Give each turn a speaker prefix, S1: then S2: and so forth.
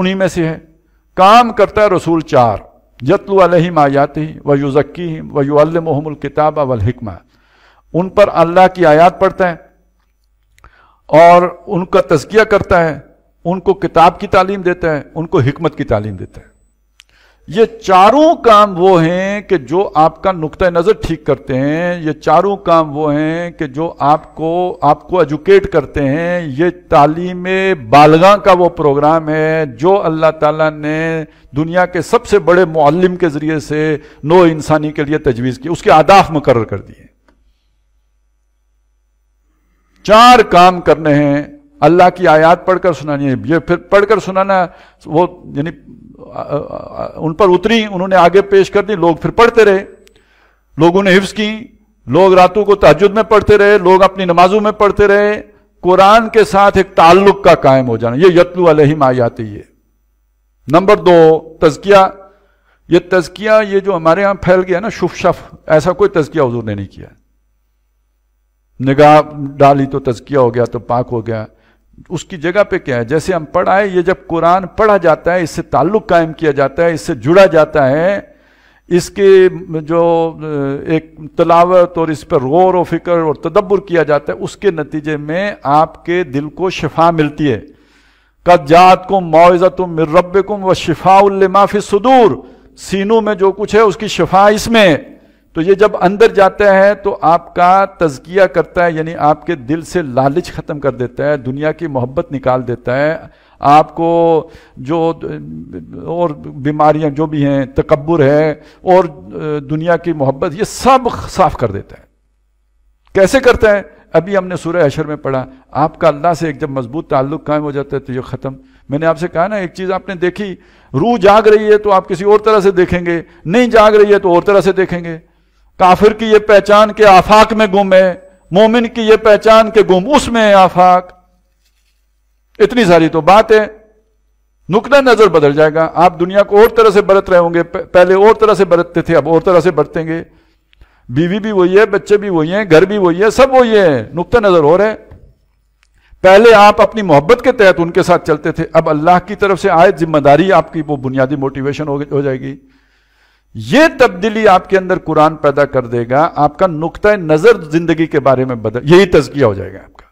S1: उन्हीं में से है काम करता है रसूल चार जतलू अलही आयात ही व युजक्की व युमल किताब वलहिकमा उन पर अल्लाह की आयात पढ़ता है और उनका तजकिया करता है उनको किताब की तालीम देता है उनको हिकमत की तालीम देता है ये चारों काम वो हैं कि जो आपका नुकता नज़र ठीक करते हैं ये चारों काम वो हैं कि जो आपको आपको एजुकेट करते हैं ये तालीम बालगा का वो प्रोग्राम है जो अल्लाह ताला ने दुनिया के सबसे बड़े मालम के ज़रिए से नो इंसानी के लिए तजवीज़ की उसके आदाफ मुकर कर दिए चार काम करने हैं अल्लाह की आयात पढ़कर सुनानी है ये फिर पढ़कर सुनाना वो यानी उन पर उतरी उन्होंने आगे पेश कर दी लोग फिर पढ़ते रहे लोगों ने हिफ्स की लोग रातों को तहजद में पढ़ते रहे लोग अपनी नमाजों में पढ़ते रहे कुरान के साथ एक ताल्लुक का कायम हो जाना ये यतलु अलहिम आयाती है नंबर दो तजकिया ये तजकिया ये जो हमारे यहां फैल गया ना शुफ शफ ऐसा कोई तजकिया हजूर ने नहीं किया निगाह डाली तो तजकिया हो गया तो पाक हो गया उसकी जगह पे क्या है जैसे हम पढ़ाए ये जब कुरान पढ़ा जाता है इससे ताल्लुक कायम किया जाता है इससे जुड़ा जाता है इसके जो एक तलावत और इस पर गौर और फिक्र और तदब्बर किया जाता है उसके नतीजे में आपके दिल को शिफा मिलती है कद जात को मुआवजा तुम व शिफा उल्लमाफी सदूर सीनों में जो कुछ है उसकी शिफा इसमें तो ये जब अंदर जाता है तो आपका तजकिया करता है यानी आपके दिल से लालच ख़त्म कर देता है दुनिया की मोहब्बत निकाल देता है आपको जो और बीमारियां जो भी हैं तकबर है और दुनिया की मोहब्बत ये सब साफ कर देता है कैसे करता है अभी हमने सूर्य अशर में पढ़ा आपका अल्लाह से एक जब मजबूत ताल्लुक कायम हो जाता है तो ये ख़त्म मैंने आपसे कहा ना एक चीज़ आपने देखी रूह जाग रही है तो आप किसी और तरह से देखेंगे नहीं जाग रही है तो और तरह से देखेंगे काफिर की यह पहचान के आफाक में गुम है मोमिन की यह पहचान के गुम उसमें है आफाक इतनी सारी तो बात है नुकता नजर बदल जाएगा आप दुनिया को और तरह से बरत रहे होंगे पहले और तरह से बरतते थे अब और तरह से बरतेंगे बीवी भी वही है बच्चे भी वही हैं घर भी वही है सब वही है नुकता नजर हो रहे है पहले आप अपनी मोहब्बत के तहत उनके साथ चलते थे अब अल्लाह की तरफ से आए जिम्मेदारी आपकी वो बुनियादी मोटिवेशन हो जाएगी यह तब्दीली आपके अंदर कुरान पैदा कर देगा आपका नुकता नजर जिंदगी के बारे में बदल यही तजकिया हो जाएगा आपका